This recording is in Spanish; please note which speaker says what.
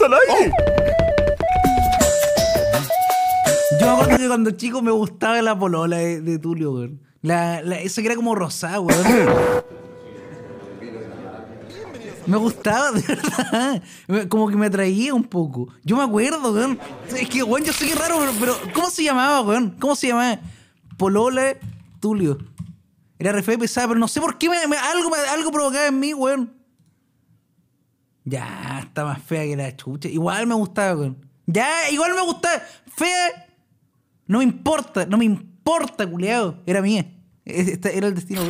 Speaker 1: Yo me acuerdo que cuando chico me gustaba la polola de, Tulio, weón. La, esa que era como rosada, weón. Me gustaba, de verdad. Como que me atraía un poco. Yo me acuerdo, weón. Es que, weón, yo sé que raro, pero, ¿cómo se llamaba, weón? ¿Cómo se llamaba? Polola Tulio. Era re pesada, pero no sé por qué me, algo, algo provocaba en mí, weón. Ya, está más fea que la chucha. Igual me gustaba, weón. Ya, igual me gustaba. Fea. No me importa, no me importa, culeado. Era mía. era el destino,